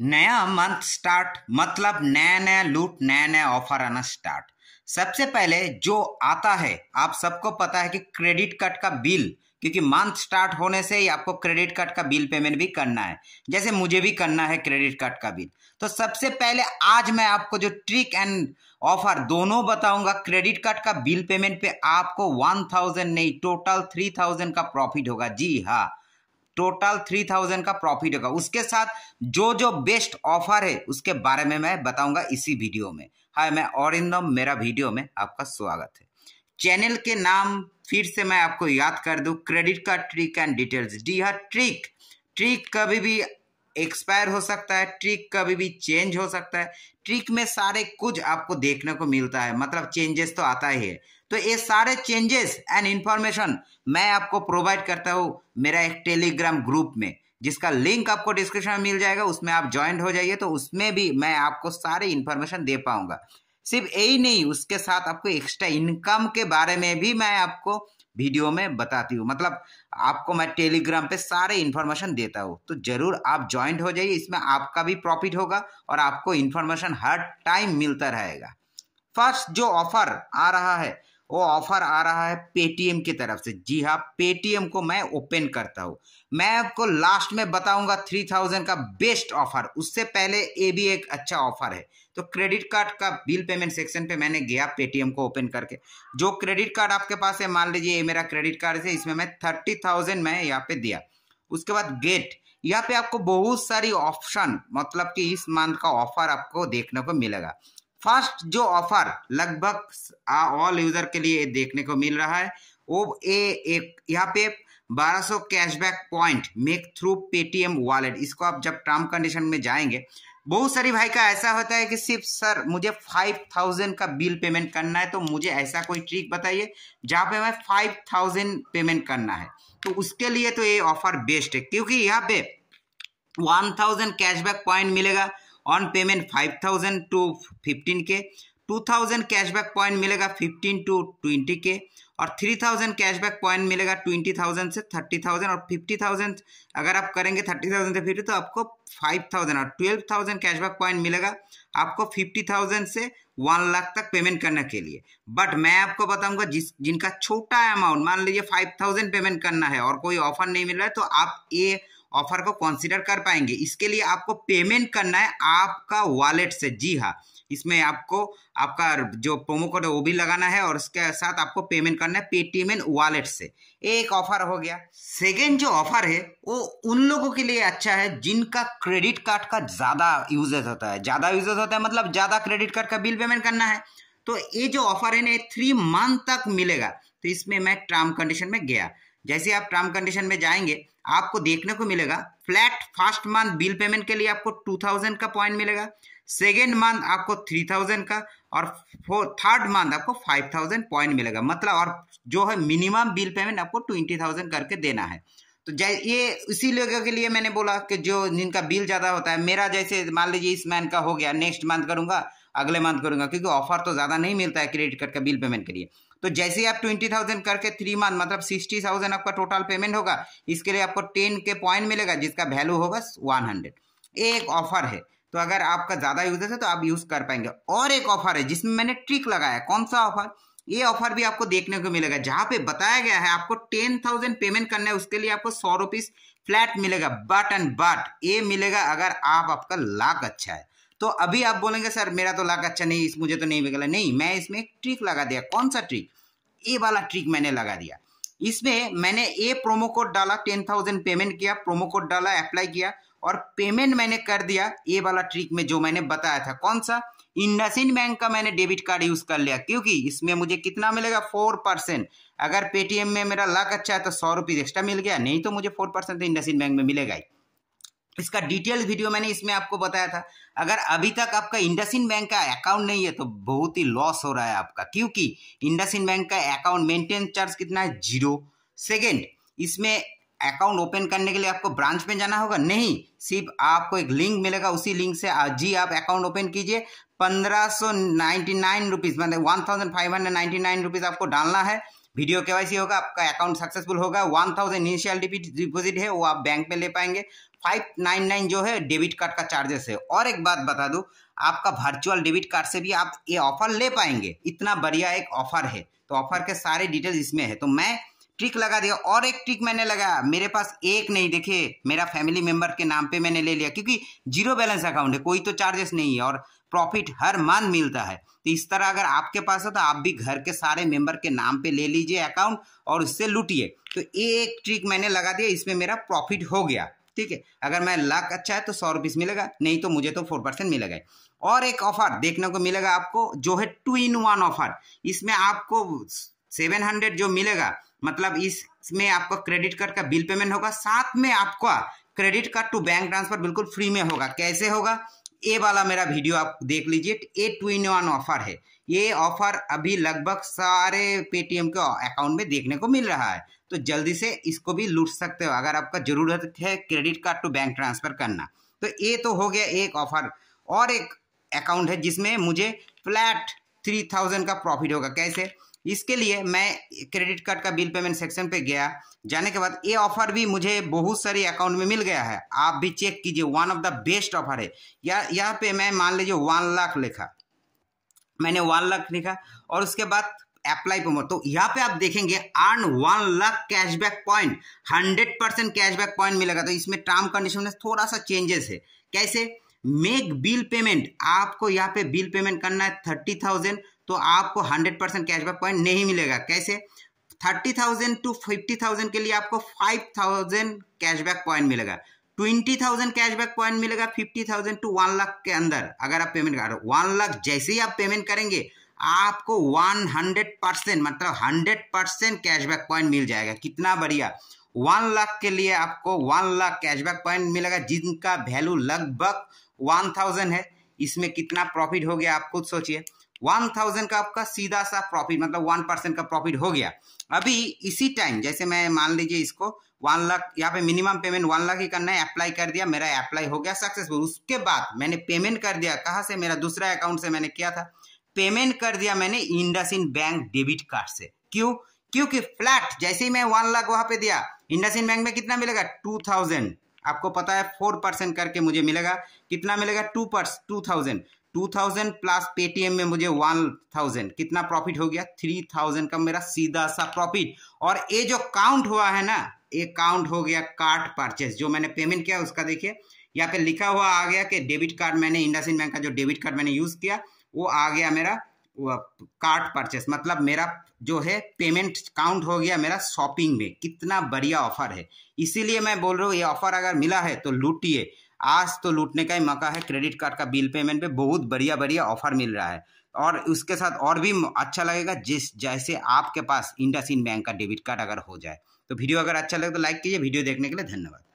नया month start मतलब नया नया लूट नया नया ऑफर आना स्टार्ट सबसे पहले जो आता है आप सबको पता है कि क्रेडिट कार्ड का बिल क्योंकि मंथ स्टार्ट होने से ही आपको क्रेडिट कार्ड का बिल पेमेंट भी करना है जैसे मुझे भी करना है क्रेडिट कार्ड का बिल तो सबसे पहले आज मैं आपको जो ट्रिक एंड ऑफर दोनों बताऊंगा क्रेडिट कार्ड का बिल पेमेंट पे आपको वन थाउजेंड नहीं टोटल थ्री थाउजेंड का प्रॉफिट होगा जी हाँ टोटल थ्री थाउजेंड का प्रॉफिट होगा उसके साथ जो जो बेस्ट ऑफर है उसके बारे में मैं बताऊंगा इसी वीडियो में हाय मैं औरिंदम मेरा वीडियो में आपका स्वागत है चैनल के नाम फिर से मैं आपको याद कर दू credit card trick and details डी हर हाँ, ट्रिक ट्रिक कभी भी एक्सपायर हो सकता है ट्रिक कभी भी चेंज हो सकता है ट्रिक में सारे कुछ आपको देखने को मिलता है मतलब चेंजेस तो आता ही है तो ये सारे चेंजेस एंड इन्फॉर्मेशन मैं आपको प्रोवाइड करता हूँ मेरा एक टेलीग्राम ग्रुप में जिसका लिंक आपको डिस्क्रिप्शन में मिल जाएगा उसमें आप ज्वाइंट हो जाइए तो उसमें भी मैं आपको सारे इन्फॉर्मेशन दे पाऊंगा सिर्फ यही नहीं उसके साथ आपको एक्स्ट्रा इनकम के बारे में भी मैं आपको वीडियो में बताती हूँ मतलब आपको मैं टेलीग्राम पे सारे इन्फॉर्मेशन देता हूँ तो ज़रूर आप ज्वाइंट हो जाइए इसमें आपका भी प्रॉफिट होगा और आपको इन्फॉर्मेशन हर टाइम मिलता रहेगा फर्स्ट जो ऑफर आ रहा है वो ऑफर आ रहा है पेटीएम की तरफ से जी हाँ पेटीएम को मैं ओपन करता हूँ मैं आपको लास्ट में बताऊंगा थ्री थाउजेंड का बेस्ट ऑफर उससे पहले ये भी एक अच्छा ऑफर है तो क्रेडिट कार्ड का बिल पेमेंट सेक्शन पे मैंने गया पेटीएम को ओपन करके जो क्रेडिट कार्ड आपके पास है मान लीजिए ये मेरा क्रेडिट कार्ड है इसमें मैं थर्टी थाउजेंड मैं यहाँ पे दिया उसके बाद गेट यहाँ पे आपको बहुत सारी ऑप्शन मतलब कि इस मंथ का ऑफर आपको देखने को मिलेगा फर्स्ट जो ऑफर लगभग ऑल यूजर के लिए देखने को मिल रहा है वो ए एक यहाँ पे 1200 cashback point make through Paytm wallet इसको आप जब टर्म कंडीशन में जाएंगे बहुत सारी भाई का ऐसा होता है कि सिर्फ सर मुझे फाइव थाउजेंड का बिल पेमेंट करना है तो मुझे ऐसा कोई ट्रिक बताइए जहाँ पे मैं फाइव थाउजेंड पेमेंट करना है तो उसके लिए तो ये ऑफर बेस्ट है क्योंकि यहाँ पे वन थाउजेंड कैशबैक पॉइंट मिलेगा on payment five thousand to fifteen के two thousand cash back point मिलेगा फिफ्टीन टू ट्वेंटी के और three thousand cash back point मिलेगा ट्वेंटी थाउजेंड से थर्टी थाउजेंड और फिफ्टी थाउजेंड अगर आप करेंगे थर्टी थाउजेंड से फिफ्टी तो आपको फाइव थाउजेंड और ट्वेल्व थाउजेंड कैशबैक पॉइंट मिलेगा आपको फिफ्टी थाउजेंड से वन लाख तक पेमेंट करने के लिए बट मैं आपको बताऊंगा जिस जिनका छोटा अमाउंट मान लीजिए फाइव थाउजेंड पेमेंट करना है और कोई ऑफर नहीं मिल रहा है तो आप ये ऑफर को कंसीडर कर पाएंगे इसके लिए आपको पेमेंट करना है आपका वॉलेट से जी हाँ इसमें आपको आपका जो प्रोमो कोड है वो भी लगाना है और उसके साथ आपको पेमेंट करना है पेटीएम एंड वॉलेट से एक ऑफर हो गया सेकेंड जो ऑफर है वो उन लोगों के लिए अच्छा है जिनका क्रेडिट कार्ड का ज़्यादा यूजेज होता है ज़्यादा यूजेज होता है मतलब ज़्यादा क्रेडिट कार्ड का बिल पेमेंट करना है तो ये जो ऑफर है ना थ्री मंथ तक मिलेगा तो इसमें मैं टर्म कंडीशन में गया जैसे आप टर्म कंडीशन में जाएंगे आपको देखने को मिलेगा flat first month bill payment के लिए आपको टू थाउजेंड का पॉइंट मिलेगा सेकेंड मंथ आपको थ्री थाउजेंड का और थर्ड मंथ आपको फाइव थाउजेंड पॉइंट मिलेगा मतलब और जो है मिनिमम बिल पेमेंट आपको ट्वेंटी थाउजेंड करके देना है तो जै ये इसी लोगों के लिए मैंने बोला कि जो जिनका बिल ज़्यादा होता है मेरा जैसे मान लीजिए इस मंथ का हो गया नेक्स्ट मंथ करूँगा अगले मंथ करूँगा क्योंकि ऑफर तो ज़्यादा नहीं मिलता है क्रेडिट कार्ड का बिल पेमेंट के लिए तो जैसे ही आप ट्वेंटी थाउजेंड करके थ्री मंथ मतलब सिक्सटी थाउजेंड आपका टोटल पेमेंट होगा इसके लिए आपको टेन के पॉइंट मिलेगा जिसका वैल्यू होगा वन हंड्रेड एक ऑफर है तो अगर आपका ज़्यादा यूजेस है तो आप यूज़ कर पाएंगे और एक ऑफर है जिसमें मैंने ट्रिक लगाया कौन सा ऑफर ये ऑफर भी आपको देखने को मिलेगा जहां पे बताया गया है आपको टेन थाउजेंड पेमेंट करना है उसके लिए आपको सौ रुपीज़ फ्लैट मिलेगा बट एंड बट ये मिलेगा अगर आप आपका लाख अच्छा है तो अभी आप बोलेंगे सर मेरा तो लाख अच्छा नहीं इस मुझे तो नहीं निकला नहीं मैं इसमें एक ट्रिक लगा दिया कौन सा ट्रिक ए वाला ट्रिक मैंने लगा दिया इसमें मैंने ए प्रोमो कोड डाला टेन थाउजेंड पेमेंट किया प्रोमो कोड डाला अप्लाई किया और पेमेंट मैंने कर दिया ए वाला ट्रिक में जो मैंने बताया था कौन सा इंडसिन बैंक का मैंने डेबिट कार्ड यूज कर लिया क्योंकि इसमें मुझे कितना मिलेगा फोर परसेंट अगर पेटीएम में मेरा लाख अच्छा है तो सौ रुपीज एक्स्ट्रा मिल गया नहीं तो मुझे फोर परसेंट तो इंडसिन बैंक में मिलेगा ही इसका डिटेल वीडियो मैंने इसमें आपको बताया था अगर अभी तक आपका इंडसिन बैंक का अकाउंट नहीं है तो बहुत ही लॉस हो रहा है आपका क्योंकि इंडसिन बैंक का अकाउंट मेंटेनेंस चार्ज कितना है जीरो सेकेंड इसमें अकाउंट ओपन करने के लिए आपको ब्रांच में जाना होगा नहीं सिर्फ आपको एक लिंक मिलेगा उसी लिंक से जी आप अकाउंट ओपन कीजिए पंद्रह सौ मतलब one thousand five hundred nine rupees आपको डालना है वीडियो के होगा आपका अकाउंट सक्सेसफुल होगा वन थाउजेंड इनिशियल डिपोजिट है वो आप बैंक में ले पाएंगे फाइव नाइन नाइन जो है डेबिट कार्ड का चार्जेस है और एक बात बता दूँ आपका वर्चुअल डेबिट कार्ड से भी आप ये ऑफर ले पाएंगे इतना बढ़िया एक ऑफर है तो ऑफर के सारे डिटेल्स इसमें है तो मैं ट्रिक लगा दिया और एक ट्रिक मैंने लगाया मेरे पास एक नहीं देखिए मेरा फैमिली मेंबर के नाम पे मैंने ले लिया क्योंकि जीरो बैलेंस अकाउंट है कोई तो चार्जेस नहीं है और प्रॉफिट हर मंथ मिलता है तो इस तरह अगर आपके पास है तो आप भी घर के सारे मेंबर के नाम पे ले लीजिए अकाउंट और उससे लुटिए तो एक ट्रिक मैंने लगा दिया इसमें मेरा प्रॉफिट हो गया ठीक है अगर मैं लाख अच्छा है तो सौ रुपीस मिलेगा नहीं तो मुझे तो फोर परसेंट मिलेगा और एक ऑफर देखने को मिलेगा आपको जो है टू इन वन ऑफर इसमें आपको सेवन हंड्रेड जो मिलेगा मतलब इसमें आपको क्रेडिट कार्ड का बिल पेमेंट होगा साथ में आपका credit card to bank transfer बिल्कुल फ्री में होगा कैसे होगा ए वाला मेरा वीडियो आप देख लीजिए a two in one offer है ये ऑफर अभी लगभग सारे पेटीएम के अकाउंट में देखने को मिल रहा है तो जल्दी से इसको भी लूट सकते हो अगर आपका जरूरत है credit card to bank transfer करना तो ये तो हो गया एक ऑफर और एक अकाउंट है जिसमें मुझे फ्लैट थ्री थाउजेंड का प्रॉफिट होगा कैसे इसके लिए मैं क्रेडिट कार्ड का बिल पेमेंट सेक्शन पे गया जाने के बाद ये ऑफर भी मुझे बहुत सारे अकाउंट में मिल गया है आप भी चेक कीजिए one of the best offer है या यहाँ पे मैं मान लीजिए वन लाख लिखा मैंने वन लाख लिखा और उसके बाद अप्लाई प्रोमो तो यहाँ पे आप देखेंगे earn one lakh cashback point hundred percent cashback point मिलेगा तो इसमें टर्म कंडीशन में थोड़ा सा चेंजेस है कैसे मेक बिल पेमेंट आपको यहाँ पे बिल पेमेंट करना है थर्टी थाउजेंड तो आपको हंड्रेड परसेंट कैशबैक पॉइंट नहीं मिलेगा कैसे thirty thousand to fifty thousand के लिए आपको फाइव थाउजेंड कैशबैक पॉइंट मिलेगा ट्वेंटी थाउजेंड कैशबैक पॉइंट मिलेगा fifty thousand to one lakh के अंदर अगर आप पेमेंट कर वन लाख जैसे ही आप पेमेंट करेंगे आपको वन हंड्रेड परसेंट मतलब हंड्रेड परसेंट कैशबैक पॉइंट मिल जाएगा कितना बढ़िया वन लाख के लिए आपको वन लाख कैशबैक पॉइंट मिलेगा जिनका वैल्यू लगभग वन थाउजेंड है इसमें कितना प्रॉफिट हो गया आप खुद सोचिए वन थाउजेंड का आपका सीधा सा प्रॉफिट मतलब वन परसेंट का प्रॉफिट हो गया अभी इसी टाइम जैसे मैं मान लीजिए इसको वन लाख यहाँ पे मिनिमम पेमेंट वन लाख ही करना है अप्लाई कर दिया मेरा अप्लाई हो गया सक्सेसफुल उसके बाद मैंने पेमेंट कर दिया कहाँ से मेरा दूसरा अकाउंट से मैंने किया था पेमेंट कर दिया मैंने इंडसिन बैंक डेबिट कार्ड से क्यों क्योंकि फ्लैट जैसे ही मैं वन लाख वहां पे दिया इंडसिन बैंक में कितना मिलेगा टू थाउजेंड आपको पता है फोर परसेंट करके मुझे मिलेगा कितना मिलेगा टू पर्स two thousand two thousand plus Paytm में मुझे वन थाउजेंड कितना प्रॉफिट हो गया थ्री थाउजेंड का मेरा सीधा सा प्रॉफिट और ये जो काउंट हुआ है ना ये काउंट हो गया कार्ड परचेस जो मैंने पेमेंट किया उसका देखिए यहाँ पे लिखा हुआ आ गया कि डेबिट कार्ड मैंने इंडसिन बैंक का जो डेबिट कार्ड मैंने यूज किया वो आ गया मेरा कार्ड परचेस मतलब मेरा जो है पेमेंट काउंट हो गया मेरा शॉपिंग में कितना बढ़िया ऑफर है इसीलिए मैं बोल रहा हूँ ये ऑफर अगर मिला है तो लूटिए आज तो लूटने का ही मौका है क्रेडिट कार्ड का बिल पेमेंट पे बहुत बढ़िया बढ़िया ऑफर मिल रहा है और उसके साथ और भी अच्छा लगेगा जिस जैसे आपके पास इंडस बैंक का डेबिट कार्ड अगर हो जाए तो वीडियो अगर अच्छा लगे तो लाइक कीजिए वीडियो देखने के लिए धन्यवाद